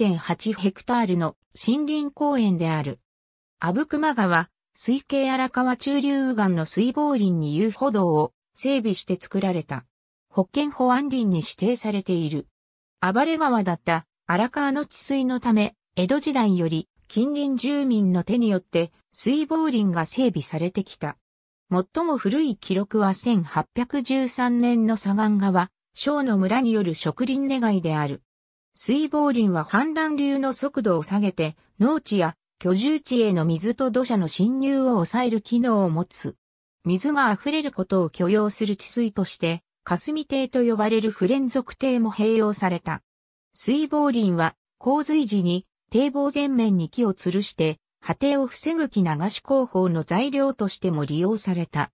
1.8ヘクタールの森林公園である。阿武隈川、水系荒川中流右岸の水防林に遊歩道を整備して作られた。保健保安林に指定されている。暴れ川だった荒川の治水のため、江戸時代より近隣住民の手によって水防林が整備されてきた。最も古い記録は1813年の左岸川、小野村による植林願いである。水防林は氾濫流の速度を下げて、農地や居住地への水と土砂の侵入を抑える機能を持つ。水が溢れることを許容する治水として、霞堤と呼ばれる不連続堤も併用された。水防林は、洪水時に堤防全面に木を吊るして、波堤を防ぐ木流し工法の材料としても利用された。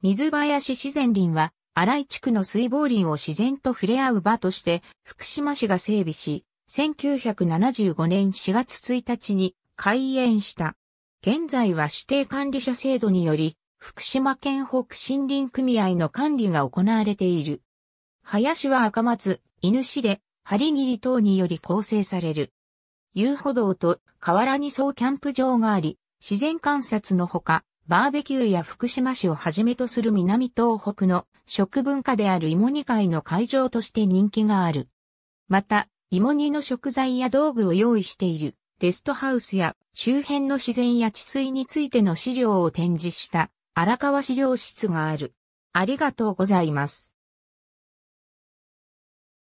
水林自然林は、新井地区の水防林を自然と触れ合う場として福島市が整備し、1975年4月1日に開園した。現在は指定管理者制度により、福島県北森林組合の管理が行われている。林は赤松、犬市で、針切り等により構成される。遊歩道と河原に総キャンプ場があり、自然観察のほか、バーベキューや福島市をはじめとする南東北の食文化である芋煮会の会場として人気がある。また、芋煮の食材や道具を用意しているレストハウスや周辺の自然や治水についての資料を展示した荒川資料室がある。ありがとうございます。